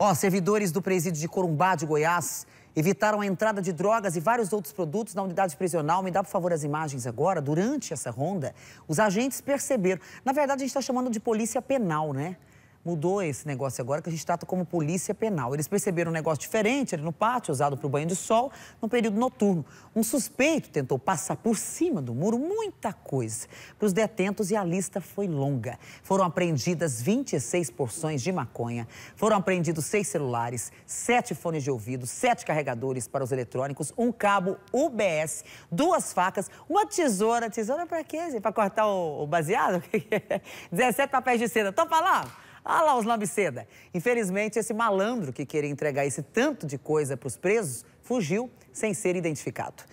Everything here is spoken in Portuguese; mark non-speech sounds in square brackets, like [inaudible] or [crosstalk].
Ó, oh, servidores do presídio de Corumbá, de Goiás, evitaram a entrada de drogas e vários outros produtos na unidade prisional. Me dá, por favor, as imagens agora. Durante essa ronda, os agentes perceberam. Na verdade, a gente está chamando de polícia penal, né? mudou esse negócio agora que a gente trata como polícia penal. Eles perceberam um negócio diferente ali no pátio, usado para o banho de sol, no período noturno. Um suspeito tentou passar por cima do muro, muita coisa. Para os detentos, e a lista foi longa. Foram apreendidas 26 porções de maconha, foram apreendidos seis celulares, sete fones de ouvido, sete carregadores para os eletrônicos, um cabo UBS, duas facas, uma tesoura. Tesoura para quê? Para cortar o, o baseado? 17 [laughs] papéis de seda. Tô falando? Ah lá os Lambiceda. Infelizmente, esse malandro que queria entregar esse tanto de coisa para os presos fugiu sem ser identificado.